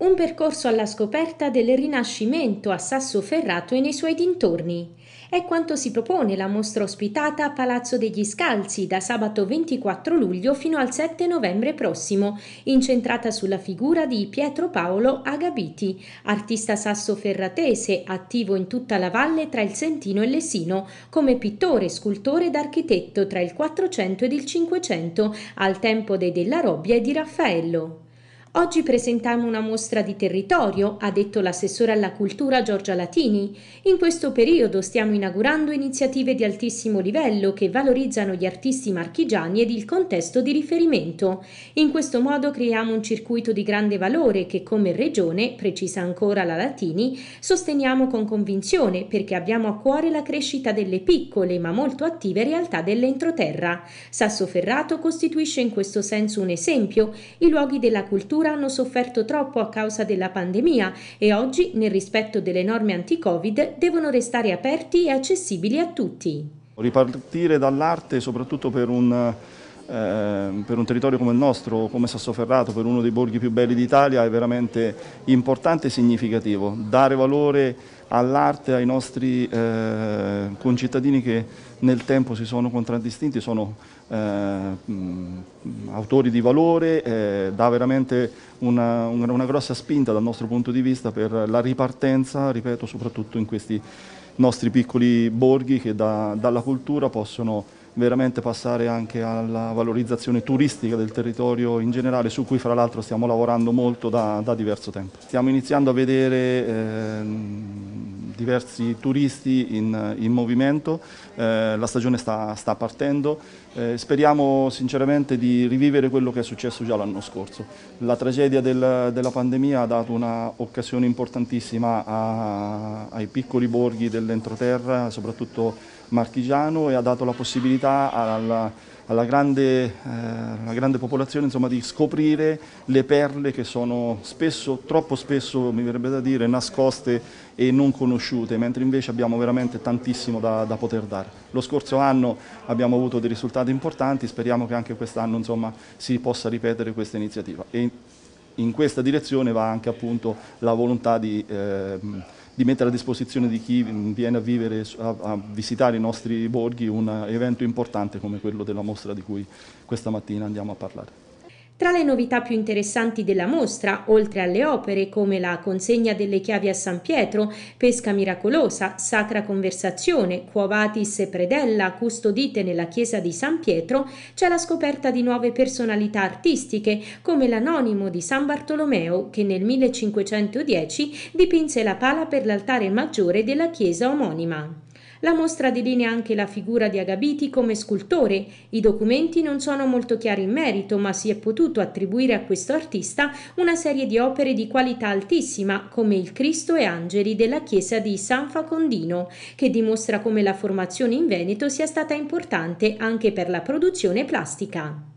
un percorso alla scoperta del Rinascimento a Sassoferrato e nei suoi dintorni. È quanto si propone la mostra ospitata a Palazzo degli Scalzi da sabato 24 luglio fino al 7 novembre prossimo, incentrata sulla figura di Pietro Paolo Agabiti, artista sassoferratese attivo in tutta la valle tra il Sentino e l'Esino, come pittore, scultore ed architetto tra il 400 ed il 500, al tempo dei Della Robbia e di Raffaello. Oggi presentiamo una mostra di territorio, ha detto l'assessore alla cultura Giorgia Latini. In questo periodo stiamo inaugurando iniziative di altissimo livello che valorizzano gli artisti marchigiani ed il contesto di riferimento. In questo modo creiamo un circuito di grande valore che come regione, precisa ancora la Latini, sosteniamo con convinzione perché abbiamo a cuore la crescita delle piccole ma molto attive realtà dell'entroterra. Sassoferrato costituisce in questo senso un esempio. I luoghi della cultura cultura hanno sofferto troppo a causa della pandemia e oggi, nel rispetto delle norme anti-Covid, devono restare aperti e accessibili a tutti. Ripartire dall'arte soprattutto per un Ehm, per un territorio come il nostro, come Sassoferrato, per uno dei borghi più belli d'Italia, è veramente importante e significativo. Dare valore all'arte, ai nostri eh, concittadini che nel tempo si sono contraddistinti, sono eh, autori di valore, eh, dà veramente una, una grossa spinta dal nostro punto di vista per la ripartenza, ripeto, soprattutto in questi nostri piccoli borghi che da, dalla cultura possono veramente passare anche alla valorizzazione turistica del territorio in generale, su cui fra l'altro stiamo lavorando molto da, da diverso tempo. Stiamo iniziando a vedere eh, diversi turisti in, in movimento, eh, la stagione sta, sta partendo, eh, speriamo sinceramente di rivivere quello che è successo già l'anno scorso. La tragedia del, della pandemia ha dato un'occasione importantissima a, ai piccoli borghi dell'entroterra, soprattutto marchigiano, e ha dato la possibilità alla alla grande, eh, alla grande popolazione insomma, di scoprire le perle che sono spesso, troppo spesso mi verrebbe da dire, nascoste e non conosciute, mentre invece abbiamo veramente tantissimo da, da poter dare. Lo scorso anno abbiamo avuto dei risultati importanti, speriamo che anche quest'anno si possa ripetere questa iniziativa. E, in questa direzione va anche appunto la volontà di, eh, di mettere a disposizione di chi viene a, vivere, a, a visitare i nostri borghi un evento importante come quello della mostra di cui questa mattina andiamo a parlare. Tra le novità più interessanti della mostra, oltre alle opere come la consegna delle chiavi a San Pietro, Pesca miracolosa, Sacra conversazione, Cuovatis e Predella custodite nella chiesa di San Pietro, c'è la scoperta di nuove personalità artistiche come l'anonimo di San Bartolomeo che nel 1510 dipinse la pala per l'altare maggiore della chiesa omonima. La mostra delinea anche la figura di Agabiti come scultore. I documenti non sono molto chiari in merito, ma si è potuto attribuire a questo artista una serie di opere di qualità altissima, come il Cristo e Angeli della chiesa di San Facondino, che dimostra come la formazione in Veneto sia stata importante anche per la produzione plastica.